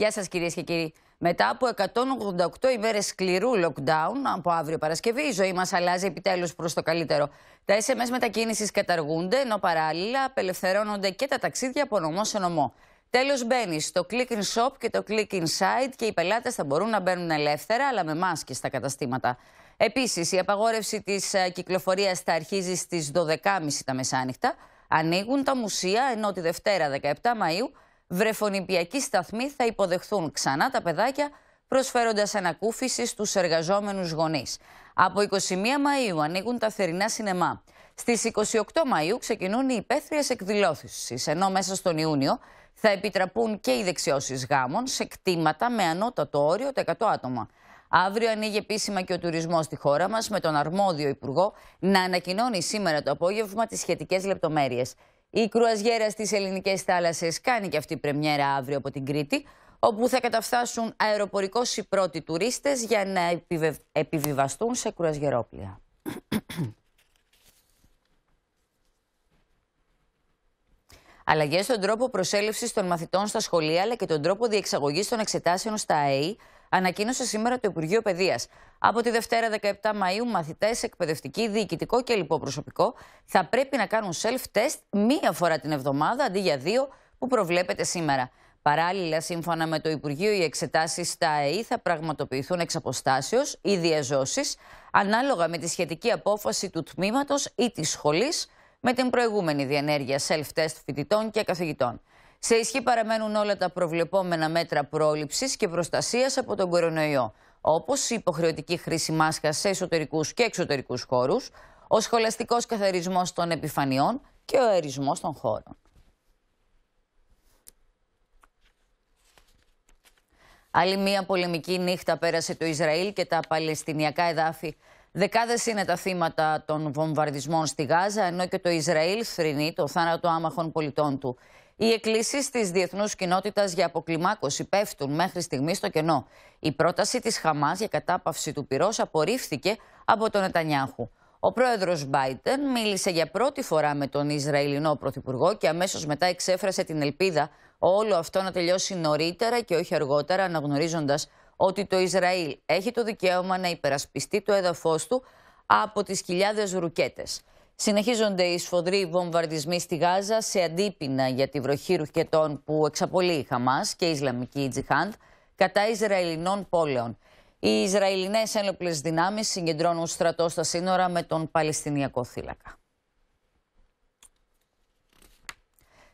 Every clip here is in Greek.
Γεια σας κυρίες και κύριοι. Μετά από 188 ημέρες σκληρού lockdown από αύριο Παρασκευή, η ζωή μας αλλάζει επιτέλους προς το καλύτερο. Τα SMS μετακίνησης καταργούνται, ενώ παράλληλα απελευθερώνονται και τα ταξίδια από νομό σε νομό. Τέλος, μπαίνει στο Click in Shop και το Click Site και οι πελάτες θα μπορούν να μπαίνουν ελεύθερα, αλλά με μάσκες στα καταστήματα. Επίσης, η απαγόρευση της ε, κυκλοφορίας θα αρχίζει στις 12.30 τα μεσάνυχτα. Ανοίγουν τα μουσεία, ενώ τη Δευτέρα 17 Μαου βρεφονιπιακοί σταθμοί θα υποδεχθούν ξανά τα παιδάκια προσφέροντας ανακούφιση στους εργαζόμενους γονείς. Από 21 Μαου ανοίγουν τα θερινά σινεμά. Στις 28 Μαου ξεκινούν οι υπαίθριες εκδηλώσεις, ενώ μέσα στον Ιούνιο θα επιτραπούν και οι δεξιώσεις γάμων σε κτήματα με ανώτατο όριο 100 άτομα. Αύριο ανοίγει επίσημα και ο τουρισμός στη χώρα μας, με τον αρμόδιο υπουργό να ανακοινώνει σήμερα το απόγευμα τις σχετικές λεπτομέρειες. Η κρουαζιέρα στις ελληνικές θάλασσες κάνει και αυτή η πρεμιέρα αύριο από την Κρήτη, όπου θα καταφτάσουν αεροπορικώ οι πρώτοι τουρίστες για να επιβιβαστούν σε κρουαζιερόπλια. Αλλαγές στον τρόπο προσέλευσης των μαθητών στα σχολεία αλλά και τον τρόπο διεξαγωγής των εξετάσεων στα ΑΕΗ ανακοίνωσε σήμερα το Υπουργείο Παιδείας. Από τη Δευτέρα 17 Μαου, μαθητές, εκπαιδευτικοί, διοικητικό και λοιπό προσωπικό θα πρέπει να κάνουν self-test μία φορά την εβδομάδα αντί για δύο που προβλέπεται σήμερα. Παράλληλα, σύμφωνα με το Υπουργείο, οι εξετάσεις στα ΑΕΗ θα πραγματοποιηθούν εξ αποστάσεως ή διαζώσεις, ανάλογα με τη σχετική απόφαση του τμήματος ή της σχολής με την προηγούμενη διενέργεια self-test φοιτητών και καθηγητών. Σε ισχύ παραμένουν όλα τα προβλεπόμενα μέτρα πρόληψης και προστασίας από τον κορονοϊό, όπως η υποχρεωτική χρήση μάσκας σε εσωτερικούς και εξωτερικούς χώρους, ο σχολαστικός καθαρισμός των επιφανειών και ο αερισμός των χώρων. Άλλη μία πολεμική νύχτα πέρασε το Ισραήλ και τα παλαιστινιακά εδάφη Δεκάδες είναι τα θύματα των βομβαρδισμών στη Γάζα, ενώ και το Ισραήλ θρυνεί το θάνατο άμαχων πολιτών του. Οι εκκλήσεις της διεθνούς κοινότητας για αποκλιμάκωση πέφτουν μέχρι στιγμή στο κενό. Η πρόταση της Χαμάς για κατάπαυση του πυρός απορρίφθηκε από τον Νετανιάχου. Ο πρόεδρος Μπάιντεν μίλησε για πρώτη φορά με τον Ισραηλινό πρωθυπουργό και αμέσως μετά εξέφρασε την ελπίδα όλο αυτό να τελειώσει νωρίτερα και όχι αργότερα, αναγνωρίζοντας ότι το Ισραήλ έχει το δικαίωμα να υπερασπιστεί το έδαφος του από τις χιλιάδες ρουκέτες. Συνεχίζονται οι σφοδροί βομβαρδισμοί στη Γάζα σε αντίπεινα για τη βροχή ρουκετών που εξαπολύει η Χαμάς και η Ισλαμική Τζιχάντ κατά Ισραηλινών πόλεων. Οι Ισραηλινές ένοπλες δυνάμεις συγκεντρώνουν στρατό στα σύνορα με τον Παλαιστινιακό θύλακα.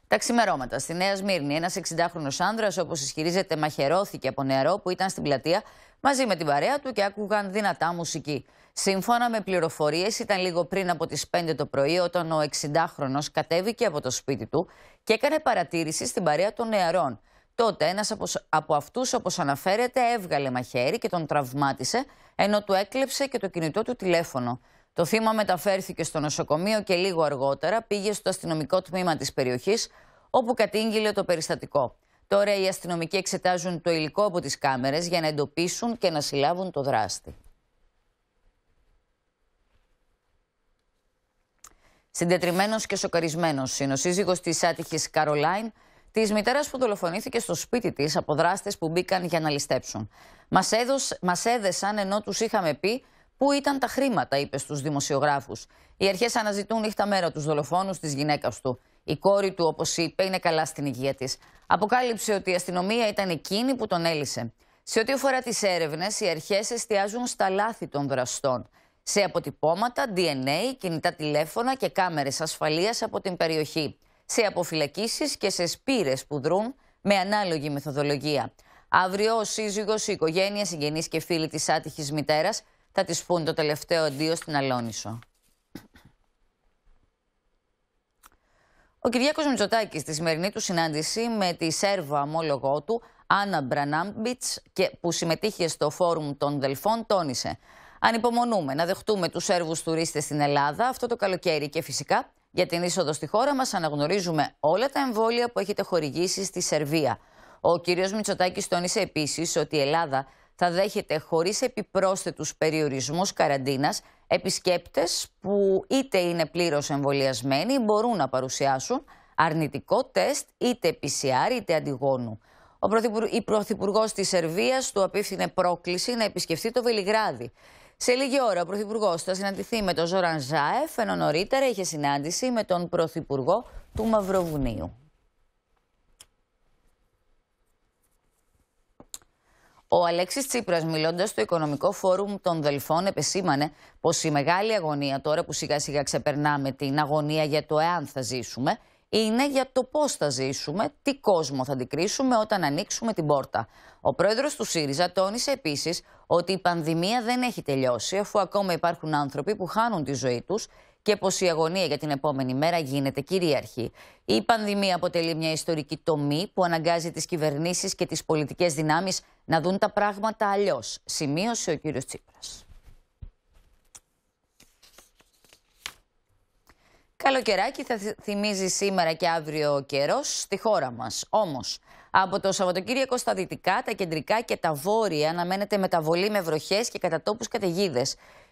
Τα ξημερώματα στη Νέα Σμύρνη, ένας 60χρονο άνδρας, όπως ισχυρίζεται, μαχαιρώθηκε από νεαρό που ήταν στην πλατεία μαζί με την παρέα του και άκουγαν δυνατά μουσική. Σύμφωνα με πληροφορίες, ήταν λίγο πριν από τις 5 το πρωί όταν ο 60χρονο κατέβηκε από το σπίτι του και έκανε παρατήρηση στην παρέα των νεαρών. Τότε ένας από, από αυτούς, όπως αναφέρεται, έβγαλε μαχαίρι και τον τραυμάτισε, ενώ του έκλεψε και το κινητό του τηλέφωνο. Το θύμα μεταφέρθηκε στο νοσοκομείο και λίγο αργότερα πήγε στο αστυνομικό τμήμα της περιοχής, όπου κατήγγειλε το περιστατικό. Τώρα οι αστυνομικοί εξετάζουν το υλικό από τις κάμερες για να εντοπίσουν και να συλλάβουν το δράστη. Συντετριμένος και σοκαρισμένος είναι ο σύζυγος της άτυχης Καρολάιν, της μητέρας που δολοφονήθηκε στο σπίτι της από δράστες που μπήκαν για να ληστέψουν. Μας έδεσαν ενώ τους είχαμε πει Πού ήταν τα χρήματα, είπες στους δημοσιογράφους. Οι αρχές αναζητούν νύχτα μέρα τους δολοφόνους της γυναίκας του. Η κόρη του, όπως είπε, είναι καλά στην υγεία της. Αποκάλυψε ότι η αστυνομία ήταν εκείνη που τον έλυσε. Σε ό,τι αφορά τις έρευνες, οι αρχές εστιάζουν στα λάθη των δραστών. Σε αποτυπώματα, DNA, κινητά τηλέφωνα και κάμερες ασφαλείας από την περιοχή. Σε αποφυλακίσεις και σε σπήρες που δρούν με ανάλογη μεθοδολογία. Αύριο, ο σύζυγος, η οικογένεια, συγγενείς και φίλοι της άτυχης μητέρας θα της πούν το τελευταίο αντίο στην Αλόνισο. Ο Κυριάκος Μητσοτάκης στη σημερινή του συνάντηση με τη Σέρβα ομόλογό του, Άννα Μπρανάμπιτ, που συμμετείχε στο φόρουμ των Δελφών, τόνισε. Ανυπομονούμε να δεχτούμε τους Σέρβους τουρίστες στην Ελλάδα αυτό το καλοκαίρι και φυσικά για την είσοδο στη χώρα μας αναγνωρίζουμε όλα τα εμβόλια που έχετε χορηγήσει στη Σερβία. Ο κ. Μητσοτάκης τόνισε επίσης ότι η Ελλάδα θα δέχεται χωρίς επιπρόσθετους περιορισμούς καραντίνας επισκέπτες που είτε είναι πλήρως εμβολιασμένοι μπορούν να παρουσιάσουν αρνητικό τεστ είτε PCR είτε αντιγόνου. Ο προθυπουργός της Πρωθυπουργός της Σερβίας του απίφθινε πρόκληση να επισκεφτεί το Βελιγράδι. Σε λίγη ώρα ο Πρωθυπουργός θα συναντηθεί με τον Ζωραν Ζάεφ, ενώ νωρίτερα είχε συνάντηση με τον Πρωθυπουργό του Μαυροβουνίου. Ο Αλέξης Τσίπρας, μιλώντας στο Οικονομικό Φόρουμ των Δελφών, επεσήμανε πως η μεγάλη αγωνία, τώρα που σιγά σιγά ξεπερνάμε την αγωνία για το εάν θα ζήσουμε, είναι για το πώς θα ζήσουμε, τι κόσμο θα αντικρίσουμε όταν ανοίξουμε την πόρτα. Ο πρόεδρος του ΣΥΡΙΖΑ τόνισε επίσης ότι η πανδημία δεν έχει τελειώσει, αφού ακόμα υπάρχουν άνθρωποι που χάνουν τη ζωή τους και πως η αγωνία για την επόμενη μέρα γίνεται κυρίαρχη. Η πανδημία αποτελεί μια ιστορική τομή που αναγκάζει τις κυβερνήσεις και τις πολιτικές δυνάμεις να δουν τα πράγματα αλλιώς, σημείωσε ο κύριος Τσίπρας. Καλοκαιράκι θα θυμίζει σήμερα και αύριο ο καιρός στη χώρα μας. Όμως, από το Σαββατοκύριακο στα δυτικά, τα κεντρικά και τα βόρεια αναμένεται μεταβολή με βροχές και κατά καταιγίδε.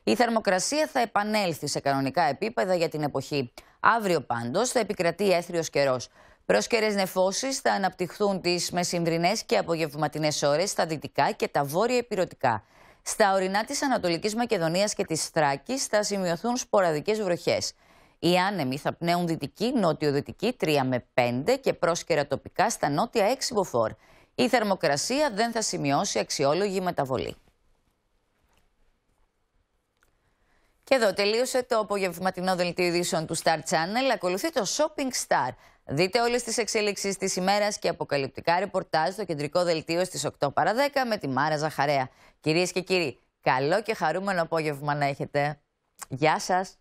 Η θερμοκρασία θα επανέλθει σε κανονικά επίπεδα για την εποχή. Αύριο, πάντως, θα επικρατεί έθριος καιρός. Πρόσκαιρες νεφώσεις θα αναπτυχθούν τις μεσημβρινές και απογευματινές ώρες στα δυτικά και τα βόρεια επιρωτικά. Στα ορεινά της Ανατολικής Μακεδονίας και της Θράκης θα σημειωθούν σποραδικές βροχές. Οι άνεμοι θα πνέουν δυτική, νότιο-δυτική 3 με 5 και πρόσκαιρα τοπικά στα νότια 6 βοφόρ. Η θερμοκρασία δεν θα σημειώσει αξιόλογη μεταβολή. Και εδώ τελείωσε το απογευματινό δελτίο ειδήσεων του Star Channel. Ακολουθεί το Shopping Star. Δείτε όλες τις εξελίξεις της ημέρας και αποκαλυπτικά ρεπορτάζ στο κεντρικό δελτίο στις 8 παρα 10 με τη Μάρα Ζαχαρέα. Κυρίες και κύριοι, καλό και χαρούμενο απόγευμα να έχετε. Γεια σας!